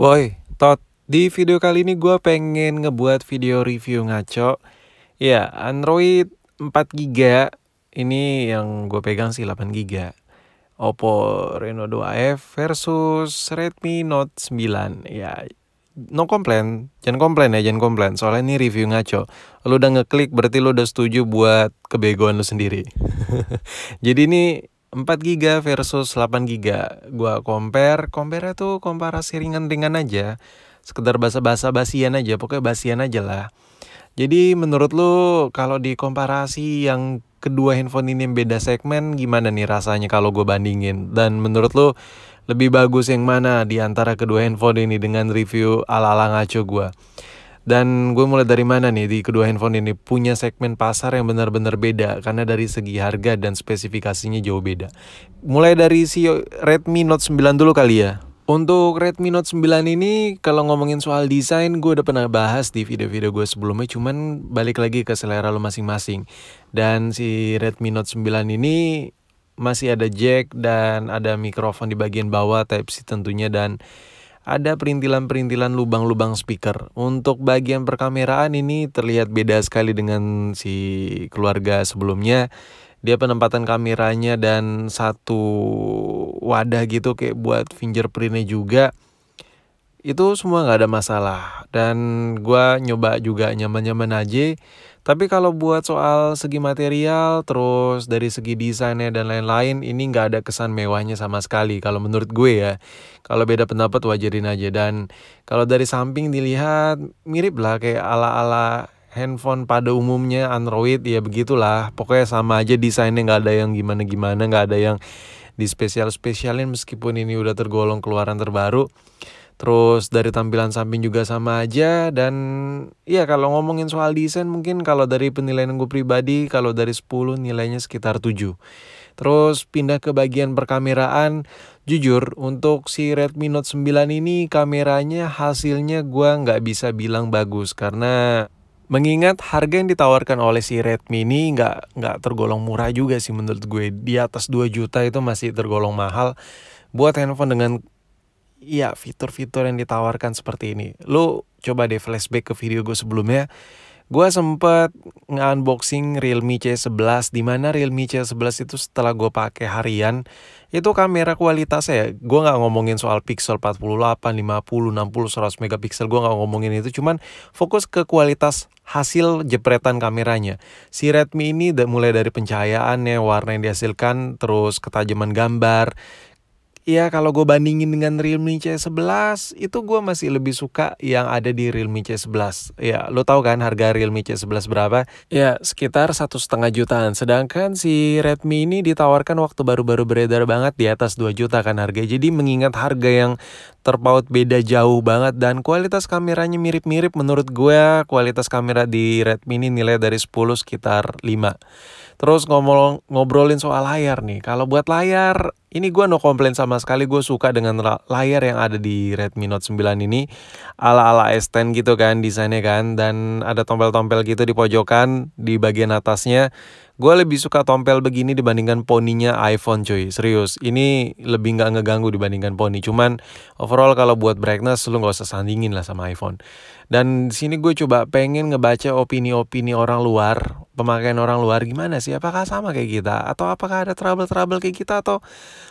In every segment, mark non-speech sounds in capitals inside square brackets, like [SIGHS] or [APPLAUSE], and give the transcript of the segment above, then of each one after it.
Woi, Tot, di video kali ini gue pengen ngebuat video review ngaco. Ya, Android 4GB, ini yang gue pegang sih 8GB. Oppo Reno 2F versus Redmi Note 9. Ya, no komplain. jangan komplain ya, jangan komplain. Soalnya ini review ngaco. Lu udah ngeklik berarti lu udah setuju buat kebegoan lu sendiri. [LAUGHS] Jadi ini 4 GB versus 8 GB. Gua compare, compare tuh komparasi ringan-ringan aja. Sekedar bahasa-bahasa basian aja, pokoknya basian aja lah. Jadi menurut lu kalau di komparasi yang kedua handphone ini yang beda segmen gimana nih rasanya kalau gue bandingin? Dan menurut lu lebih bagus yang mana di antara kedua handphone ini dengan review ala-ala ngaco gue? Dan gue mulai dari mana nih di kedua handphone ini punya segmen pasar yang benar-benar beda karena dari segi harga dan spesifikasinya jauh beda. Mulai dari si Redmi Note 9 dulu kali ya. Untuk Redmi Note 9 ini kalau ngomongin soal desain gue udah pernah bahas di video-video gue sebelumnya cuman balik lagi ke selera lo masing-masing. Dan si Redmi Note 9 ini masih ada jack dan ada mikrofon di bagian bawah type C tentunya dan ada perintilan-perintilan lubang-lubang speaker. Untuk bagian perkameraan ini terlihat beda sekali dengan si keluarga sebelumnya. Dia penempatan kameranya dan satu wadah gitu kayak buat fingerprintnya juga itu semua nggak ada masalah dan gue nyoba juga nyaman-nyaman aja tapi kalau buat soal segi material terus dari segi desainnya dan lain-lain ini nggak ada kesan mewahnya sama sekali kalau menurut gue ya kalau beda pendapat wajarin aja dan kalau dari samping dilihat mirip lah kayak ala-ala handphone pada umumnya Android ya begitulah pokoknya sama aja desainnya nggak ada yang gimana-gimana nggak ada yang di spesial-spesialin meskipun ini udah tergolong keluaran terbaru Terus dari tampilan samping juga sama aja dan ya kalau ngomongin soal desain mungkin kalau dari penilaian gue pribadi kalau dari 10 nilainya sekitar 7. Terus pindah ke bagian perkameraan, jujur untuk si Redmi Note 9 ini kameranya hasilnya gue nggak bisa bilang bagus karena mengingat harga yang ditawarkan oleh si Redmi ini nggak nggak tergolong murah juga sih menurut gue di atas 2 juta itu masih tergolong mahal buat handphone dengan Iya, fitur-fitur yang ditawarkan seperti ini. Lu coba deh flashback ke video gue sebelumnya. Gue sempet nge-unboxing Realme C11 mana Realme C11 itu setelah gue pakai harian Itu kamera kualitasnya ya Gue gak ngomongin soal pixel 48, 50, 60, 100 megapiksel Gue gak ngomongin itu Cuman fokus ke kualitas hasil jepretan kameranya Si Redmi ini mulai dari pencahayaannya, warna yang dihasilkan Terus ketajaman gambar Ya kalau gue bandingin dengan Realme C11 itu gue masih lebih suka yang ada di Realme C11. Ya lo tau kan harga Realme C11 berapa? Ya sekitar satu setengah jutaan. Sedangkan si Redmi ini ditawarkan waktu baru-baru beredar banget di atas 2 juta kan harga. Jadi mengingat harga yang terpaut beda jauh banget dan kualitas kameranya mirip-mirip menurut gue kualitas kamera di Redmi ini nilai dari 10 sekitar 5. Terus ngomong ngobrolin soal layar nih. Kalau buat layar ini gue no komplain sama sekali gue suka dengan layar yang ada di Redmi Note 9 ini ala-ala S10 gitu kan desainnya kan dan ada tombol-tombol gitu di pojokan di bagian atasnya Gue lebih suka tompel begini dibandingkan poninya iPhone cuy, serius. Ini lebih nggak ngeganggu dibandingkan poni. Cuman overall kalau buat brightness lu gak usah sandingin lah sama iPhone. Dan sini gue coba pengen ngebaca opini-opini orang luar, pemakaian orang luar gimana sih? Apakah sama kayak kita? Atau apakah ada trouble-trouble kayak kita? Atau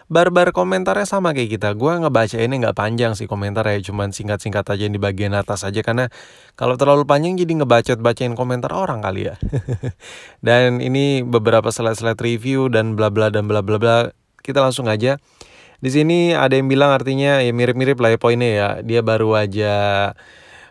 barbar komentarnya sama kayak kita? Gue ngebaca ini nggak panjang sih komentarnya, cuman singkat-singkat aja di bagian atas aja. Karena kalau terlalu panjang jadi ngebacot-bacain komentar orang kali ya. [LAUGHS] Dan ini beberapa slide-slide review dan bla bla dan bla bla bla. Kita langsung aja. Di sini ada yang bilang artinya ya mirip-mirip lah ya poinnya ya. Dia baru aja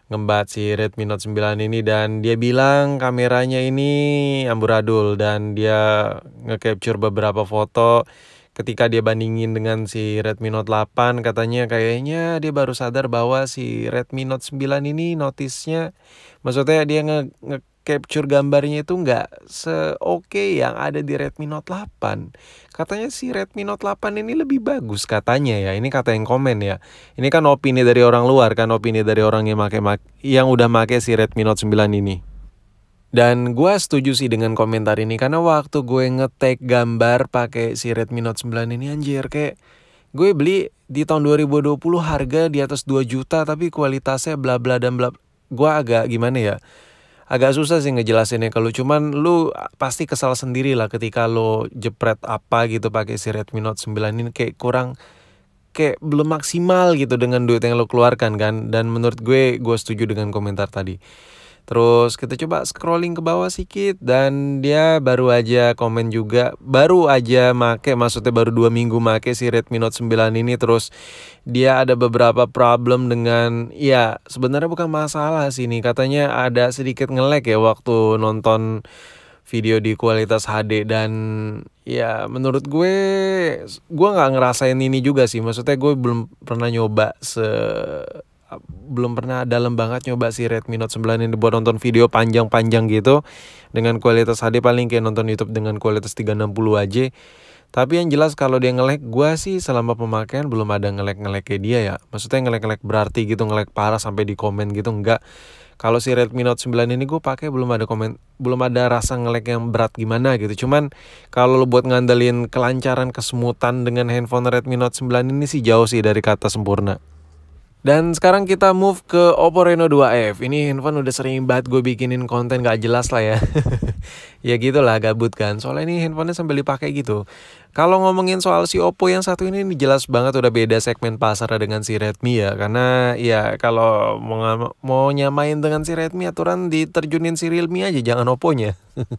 ngembat si Redmi Note 9 ini dan dia bilang kameranya ini amburadul dan dia nge-capture beberapa foto ketika dia bandingin dengan si Redmi Note 8 katanya kayaknya dia baru sadar bahwa si Redmi Note 9 ini notisnya maksudnya dia nge, nge capture gambarnya itu nggak seoke yang ada di Redmi Note 8. Katanya si Redmi Note 8 ini lebih bagus katanya ya. Ini kata yang komen ya. Ini kan opini dari orang luar kan, opini dari orang yang make, make yang udah make si Redmi Note 9 ini. Dan gue setuju sih dengan komentar ini karena waktu gue ngetek gambar pakai si Redmi Note 9 ini anjir kayak gue beli di tahun 2020 harga di atas 2 juta tapi kualitasnya bla bla dan bla gue agak gimana ya agak susah sih ngejelasinnya kalau cuman lu pasti kesal sendiri lah ketika lo jepret apa gitu pakai si Redmi Note 9 ini kayak kurang kayak belum maksimal gitu dengan duit yang lo keluarkan kan dan menurut gue gue setuju dengan komentar tadi Terus kita coba scrolling ke bawah sedikit dan dia baru aja komen juga, baru aja make maksudnya baru dua minggu make si Redmi Note 9 ini terus dia ada beberapa problem dengan ya sebenarnya bukan masalah sih ini katanya ada sedikit ngelek ya waktu nonton video di kualitas HD dan ya menurut gue gue nggak ngerasain ini juga sih maksudnya gue belum pernah nyoba se belum pernah dalam banget nyoba si Redmi Note 9 ini buat nonton video panjang-panjang gitu dengan kualitas HD paling kayak nonton YouTube dengan kualitas 360 aja. Tapi yang jelas kalau dia ngelek gua sih selama pemakaian belum ada ngelek-ngelek kayak dia ya. Maksudnya ngelek-ngelek berarti gitu ngelek parah sampai di komen gitu enggak. Kalau si Redmi Note 9 ini gue pakai belum ada komen belum ada rasa ngelek yang berat gimana gitu. Cuman kalau lo buat ngandelin kelancaran kesemutan dengan handphone Redmi Note 9 ini sih jauh sih dari kata sempurna. Dan sekarang kita move ke Oppo Reno 2F. Ini handphone udah sering banget gue bikinin konten gak jelas lah ya. [LAUGHS] ya gitulah gabut kan. Soalnya ini handphonenya sambil dipakai gitu. Kalau ngomongin soal si Oppo yang satu ini, ini jelas banget udah beda segmen pasar dengan si Redmi ya. Karena ya kalau mau, mau nyamain dengan si Redmi aturan diterjunin si Realme aja jangan Oppo-nya. [LAUGHS]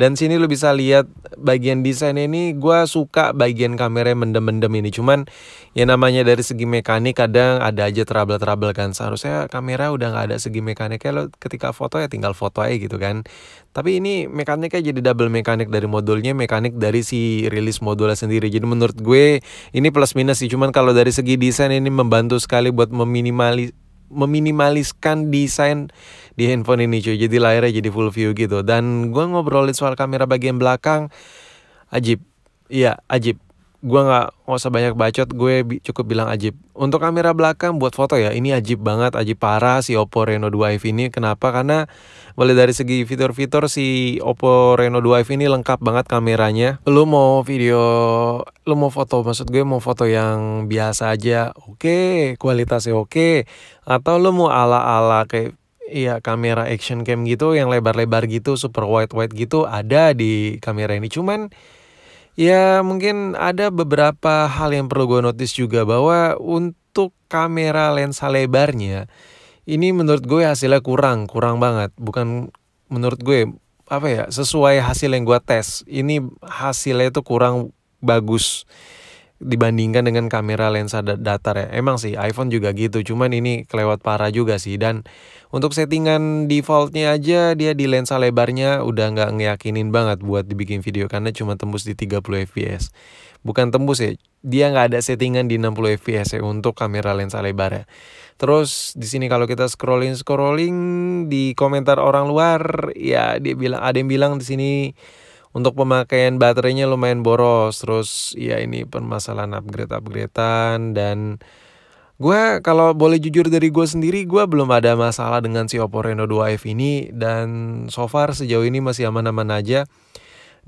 Dan sini lo bisa lihat bagian desain ini gue suka bagian kamera mendem-mendem ini. Cuman ya namanya dari segi mekanik kadang ada aja trouble-trouble kan. Seharusnya kamera udah gak ada segi mekaniknya lo ketika foto ya tinggal foto aja gitu kan. Tapi ini mekaniknya jadi double mekanik dari modulnya, mekanik dari si rilis modul bola sendiri. Jadi menurut gue ini plus minus sih. Cuman kalau dari segi desain ini membantu sekali buat meminimalis meminimaliskan desain di handphone ini cuy jadi layarnya jadi full view gitu dan gue ngobrolin soal kamera bagian belakang ajib iya ajib gue nggak nggak usah banyak bacot gue bi cukup bilang ajib untuk kamera belakang buat foto ya ini ajib banget ajib parah si Oppo Reno 2F ini kenapa karena boleh dari segi fitur-fitur si Oppo Reno 2F ini lengkap banget kameranya lu mau video lu mau foto maksud gue mau foto yang biasa aja oke okay, kualitasnya oke okay. atau lu mau ala-ala kayak Iya kamera action cam gitu yang lebar-lebar gitu super wide wide gitu ada di kamera ini cuman Ya mungkin ada beberapa hal yang perlu gue notice juga bahwa untuk kamera lensa lebarnya ini menurut gue hasilnya kurang, kurang banget. Bukan menurut gue ya, apa ya sesuai hasil yang gue tes ini hasilnya itu kurang bagus dibandingkan dengan kamera lensa datar ya. Emang sih iPhone juga gitu, cuman ini kelewat parah juga sih. Dan untuk settingan defaultnya aja dia di lensa lebarnya udah nggak ngeyakinin banget buat dibikin video karena cuma tembus di 30 fps. Bukan tembus ya, dia nggak ada settingan di 60 fps ya untuk kamera lensa lebar ya. Terus di sini kalau kita scrolling scrolling di komentar orang luar ya dia bilang ada yang bilang di sini untuk pemakaian baterainya lumayan boros terus ya ini permasalahan upgrade upgradean dan gue kalau boleh jujur dari gue sendiri gue belum ada masalah dengan si Oppo Reno 2F ini dan so far sejauh ini masih aman-aman aja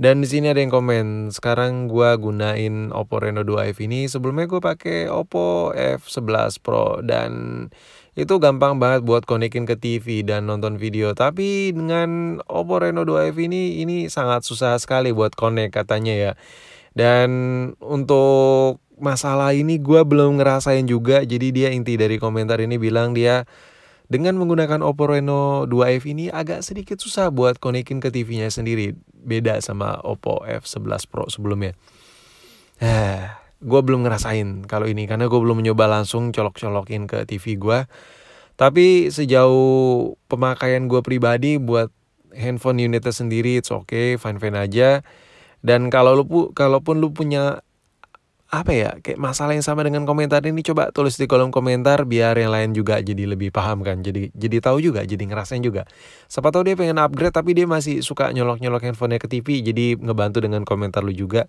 dan di sini ada yang komen sekarang gue gunain Oppo Reno 2F ini sebelumnya gue pakai Oppo F11 Pro dan itu gampang banget buat konekin ke TV dan nonton video tapi dengan Oppo Reno 2F ini ini sangat susah sekali buat konek katanya ya dan untuk masalah ini gue belum ngerasain juga jadi dia inti dari komentar ini bilang dia dengan menggunakan Oppo Reno 2F ini agak sedikit susah buat konekin ke TV-nya sendiri. Beda sama Oppo F11 Pro sebelumnya. [SIGHS] Ah gue belum ngerasain kalau ini karena gue belum mencoba langsung colok-colokin ke TV gue tapi sejauh pemakaian gue pribadi buat handphone unitnya sendiri it's okay fine fine aja dan kalau lu kalaupun lu punya apa ya kayak masalah yang sama dengan komentar ini coba tulis di kolom komentar biar yang lain juga jadi lebih paham kan jadi jadi tahu juga jadi ngerasain juga siapa tahu dia pengen upgrade tapi dia masih suka nyolok nyolok handphonenya ke TV jadi ngebantu dengan komentar lu juga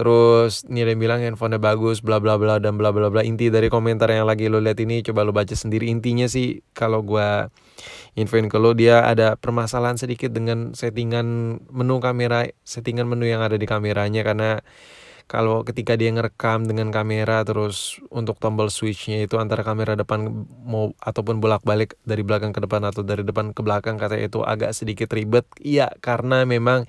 terus nilai bilang handphonenya bagus bla bla bla dan bla bla bla inti dari komentar yang lagi lo lihat ini coba lo baca sendiri intinya sih kalau gue infoin ke lo dia ada permasalahan sedikit dengan settingan menu kamera settingan menu yang ada di kameranya karena kalau ketika dia ngerekam dengan kamera terus untuk tombol switchnya itu antara kamera depan mau ataupun bolak balik dari belakang ke depan atau dari depan ke belakang katanya itu agak sedikit ribet iya karena memang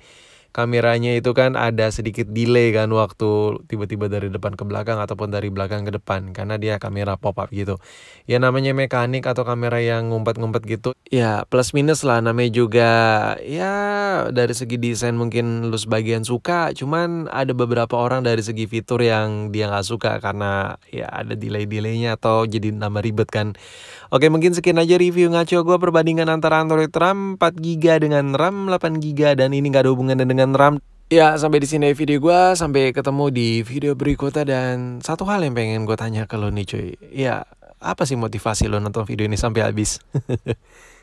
kameranya itu kan ada sedikit delay kan waktu tiba-tiba dari depan ke belakang ataupun dari belakang ke depan karena dia kamera pop up gitu. Ya namanya mekanik atau kamera yang ngumpet-ngumpet gitu. Ya plus minus lah namanya juga ya dari segi desain mungkin lu sebagian suka cuman ada beberapa orang dari segi fitur yang dia nggak suka karena ya ada delay-delaynya atau jadi nama ribet kan. Oke mungkin sekian aja review ngaco gue perbandingan antara Android RAM 4GB dengan RAM 8GB dan ini nggak ada hubungan dengan dengan Ram. Ya, sampai di sini video gue. Sampai ketemu di video berikutnya. Dan satu hal yang pengen gue tanya ke lo nih cuy. Ya, apa sih motivasi lo nonton video ini sampai habis? [LAUGHS]